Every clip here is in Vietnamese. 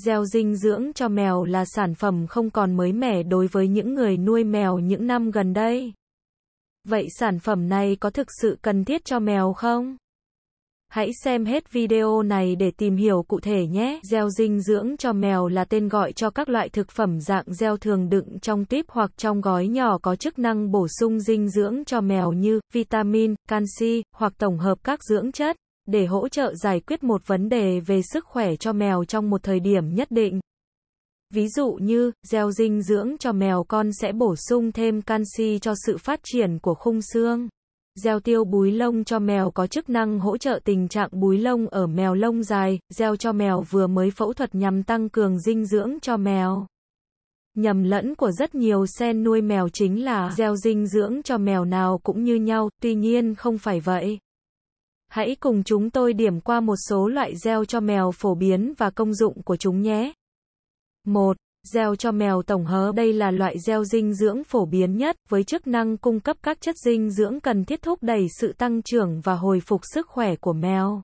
Gieo dinh dưỡng cho mèo là sản phẩm không còn mới mẻ đối với những người nuôi mèo những năm gần đây. Vậy sản phẩm này có thực sự cần thiết cho mèo không? Hãy xem hết video này để tìm hiểu cụ thể nhé. Gieo dinh dưỡng cho mèo là tên gọi cho các loại thực phẩm dạng gieo thường đựng trong tuyếp hoặc trong gói nhỏ có chức năng bổ sung dinh dưỡng cho mèo như vitamin, canxi hoặc tổng hợp các dưỡng chất để hỗ trợ giải quyết một vấn đề về sức khỏe cho mèo trong một thời điểm nhất định. Ví dụ như, gieo dinh dưỡng cho mèo con sẽ bổ sung thêm canxi cho sự phát triển của khung xương. Gieo tiêu búi lông cho mèo có chức năng hỗ trợ tình trạng búi lông ở mèo lông dài, gieo cho mèo vừa mới phẫu thuật nhằm tăng cường dinh dưỡng cho mèo. Nhầm lẫn của rất nhiều sen nuôi mèo chính là gieo dinh dưỡng cho mèo nào cũng như nhau, tuy nhiên không phải vậy. Hãy cùng chúng tôi điểm qua một số loại gel cho mèo phổ biến và công dụng của chúng nhé. 1. gel cho mèo tổng hợp. đây là loại gel dinh dưỡng phổ biến nhất, với chức năng cung cấp các chất dinh dưỡng cần thiết thúc đẩy sự tăng trưởng và hồi phục sức khỏe của mèo.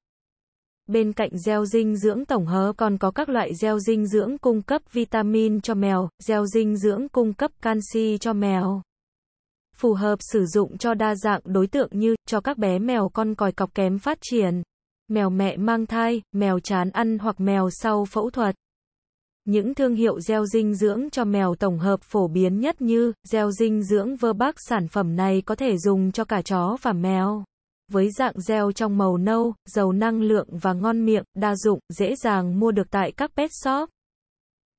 Bên cạnh gel dinh dưỡng tổng hợp còn có các loại gel dinh dưỡng cung cấp vitamin cho mèo, gel dinh dưỡng cung cấp canxi cho mèo phù hợp sử dụng cho đa dạng đối tượng như cho các bé mèo con còi cọc kém phát triển, mèo mẹ mang thai, mèo chán ăn hoặc mèo sau phẫu thuật. Những thương hiệu gel dinh dưỡng cho mèo tổng hợp phổ biến nhất như gel dinh dưỡng vơ Verbac sản phẩm này có thể dùng cho cả chó và mèo. Với dạng gel trong màu nâu, giàu năng lượng và ngon miệng, đa dụng, dễ dàng mua được tại các pet shop.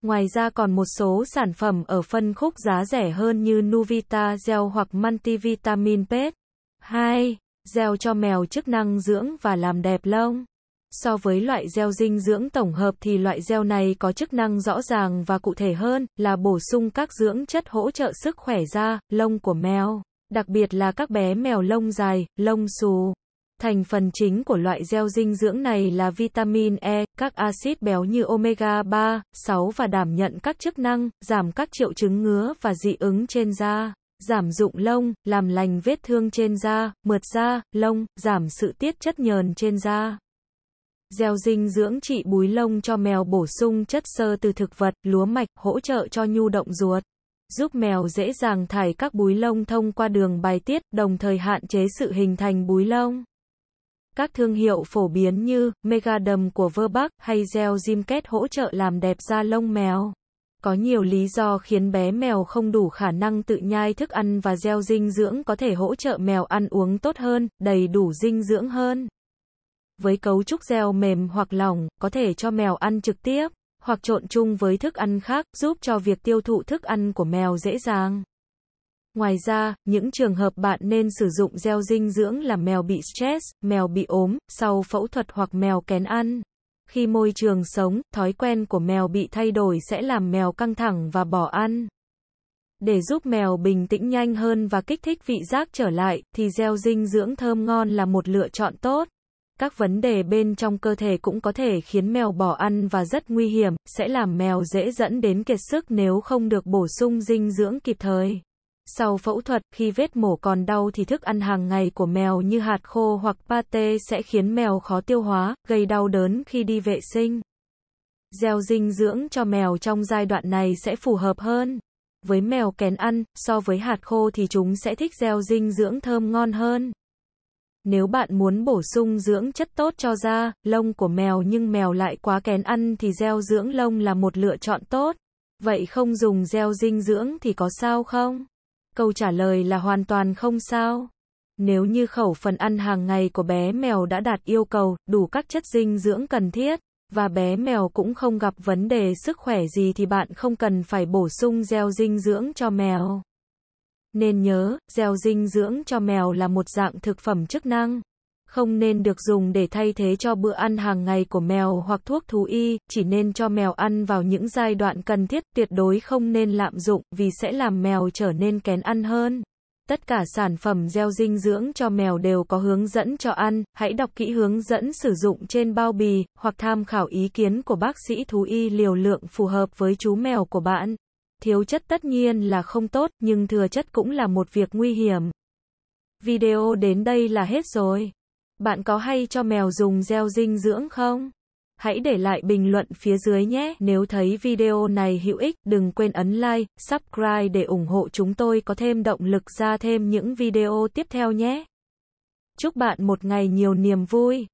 Ngoài ra còn một số sản phẩm ở phân khúc giá rẻ hơn như Nuvita Gel hoặc Multivitamin Pet. 2. Gel cho mèo chức năng dưỡng và làm đẹp lông. So với loại gel dinh dưỡng tổng hợp thì loại gel này có chức năng rõ ràng và cụ thể hơn, là bổ sung các dưỡng chất hỗ trợ sức khỏe da, lông của mèo, đặc biệt là các bé mèo lông dài, lông xù. Thành phần chính của loại gel dinh dưỡng này là vitamin E, các axit béo như omega 3, 6 và đảm nhận các chức năng, giảm các triệu chứng ngứa và dị ứng trên da, giảm dụng lông, làm lành vết thương trên da, mượt da, lông, giảm sự tiết chất nhờn trên da. Gel dinh dưỡng trị búi lông cho mèo bổ sung chất xơ từ thực vật, lúa mạch, hỗ trợ cho nhu động ruột giúp mèo dễ dàng thải các búi lông thông qua đường bài tiết, đồng thời hạn chế sự hình thành búi lông. Các thương hiệu phổ biến như Megadum của Verbac hay gel Gymket hỗ trợ làm đẹp da lông mèo. Có nhiều lý do khiến bé mèo không đủ khả năng tự nhai thức ăn và gel dinh dưỡng có thể hỗ trợ mèo ăn uống tốt hơn, đầy đủ dinh dưỡng hơn. Với cấu trúc gel mềm hoặc lỏng, có thể cho mèo ăn trực tiếp, hoặc trộn chung với thức ăn khác, giúp cho việc tiêu thụ thức ăn của mèo dễ dàng. Ngoài ra, những trường hợp bạn nên sử dụng gel dinh dưỡng là mèo bị stress, mèo bị ốm, sau phẫu thuật hoặc mèo kén ăn. Khi môi trường sống, thói quen của mèo bị thay đổi sẽ làm mèo căng thẳng và bỏ ăn. Để giúp mèo bình tĩnh nhanh hơn và kích thích vị giác trở lại, thì gel dinh dưỡng thơm ngon là một lựa chọn tốt. Các vấn đề bên trong cơ thể cũng có thể khiến mèo bỏ ăn và rất nguy hiểm, sẽ làm mèo dễ dẫn đến kiệt sức nếu không được bổ sung dinh dưỡng kịp thời. Sau phẫu thuật, khi vết mổ còn đau thì thức ăn hàng ngày của mèo như hạt khô hoặc pate sẽ khiến mèo khó tiêu hóa, gây đau đớn khi đi vệ sinh. Gieo dinh dưỡng cho mèo trong giai đoạn này sẽ phù hợp hơn. Với mèo kén ăn, so với hạt khô thì chúng sẽ thích gieo dinh dưỡng thơm ngon hơn. Nếu bạn muốn bổ sung dưỡng chất tốt cho da, lông của mèo nhưng mèo lại quá kén ăn thì gieo dưỡng lông là một lựa chọn tốt. Vậy không dùng gieo dinh dưỡng thì có sao không? Câu trả lời là hoàn toàn không sao. Nếu như khẩu phần ăn hàng ngày của bé mèo đã đạt yêu cầu, đủ các chất dinh dưỡng cần thiết, và bé mèo cũng không gặp vấn đề sức khỏe gì thì bạn không cần phải bổ sung gel dinh dưỡng cho mèo. Nên nhớ, gel dinh dưỡng cho mèo là một dạng thực phẩm chức năng không nên được dùng để thay thế cho bữa ăn hàng ngày của mèo hoặc thuốc thú y, chỉ nên cho mèo ăn vào những giai đoạn cần thiết, tuyệt đối không nên lạm dụng vì sẽ làm mèo trở nên kén ăn hơn. Tất cả sản phẩm gieo dinh dưỡng cho mèo đều có hướng dẫn cho ăn, hãy đọc kỹ hướng dẫn sử dụng trên bao bì, hoặc tham khảo ý kiến của bác sĩ thú y liều lượng phù hợp với chú mèo của bạn. Thiếu chất tất nhiên là không tốt, nhưng thừa chất cũng là một việc nguy hiểm. Video đến đây là hết rồi. Bạn có hay cho mèo dùng gel dinh dưỡng không? Hãy để lại bình luận phía dưới nhé. Nếu thấy video này hữu ích, đừng quên ấn like, subscribe để ủng hộ chúng tôi có thêm động lực ra thêm những video tiếp theo nhé. Chúc bạn một ngày nhiều niềm vui.